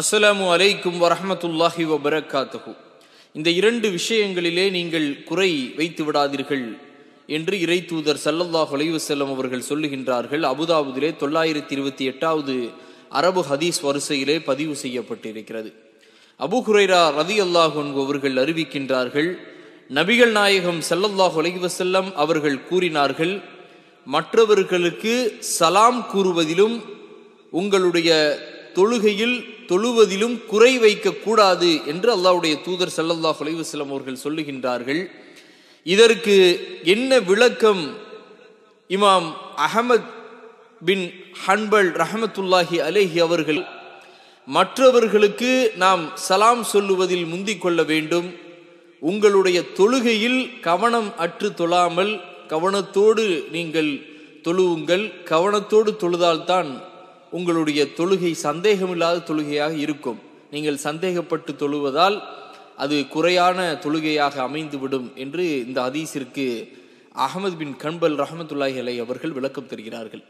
அஸ்லாமு அலைக்கும் வரமத்துல்லாஹி வபரகாத்துஹு இந்த இரண்டு விஷயங்களிலே நீங்கள் குறை வைத்து விடாதீர்கள் என்று இறை தூதர் சல்லல்லாஹ் அலைவசல்லம் அவர்கள் சொல்லுகின்றார்கள் அபுதாபுதிலே தொள்ளாயிரத்தி இருபத்தி எட்டாவது அரபு ஹதீஸ் வரிசையிலே பதிவு செய்யப்பட்டிருக்கிறது அபு ஹுரைரா ரதி அல்லாஹன் அவர்கள் அறிவிக்கின்றார்கள் நபிகள் நாயகம் சல்லல்லாஹ் அலைவசல்லம் அவர்கள் கூறினார்கள் மற்றவர்களுக்கு சலாம் கூறுவதிலும் உங்களுடைய தொழுகையில் தொழுவதிலும் குறை வைக்கக்கூடாது என்று அல்லாவுடைய தூதர் சல்லல்லா ஹுலைவசலம் அவர்கள் சொல்லுகின்றார்கள் இதற்கு என்ன விளக்கம் இமாம் அகமத் பின் ஹன்பல் ரஹமத்துல்லாஹி அலேஹி அவர்கள் மற்றவர்களுக்கு நாம் சலாம் சொல்லுவதில் முந்திக் கொள்ள வேண்டும் உங்களுடைய தொழுகையில் கவனம் அற்று தொழாமல் கவனத்தோடு நீங்கள் தொழுவுங்கள் கவனத்தோடு தொழுதால்தான் உங்களுடைய தொழுகை சந்தேகமில்லாத தொழுகையாக இருக்கும் நீங்கள் சந்தேகப்பட்டு தொழுவதால் அது குறையான தொழுகையாக அமைந்துவிடும் என்று இந்த ஹதீஸிற்கு அகமது பின் கண்பல் ரஹமத்துல்லாஹி அலை அவர்கள் விளக்கம் தருகிறார்கள்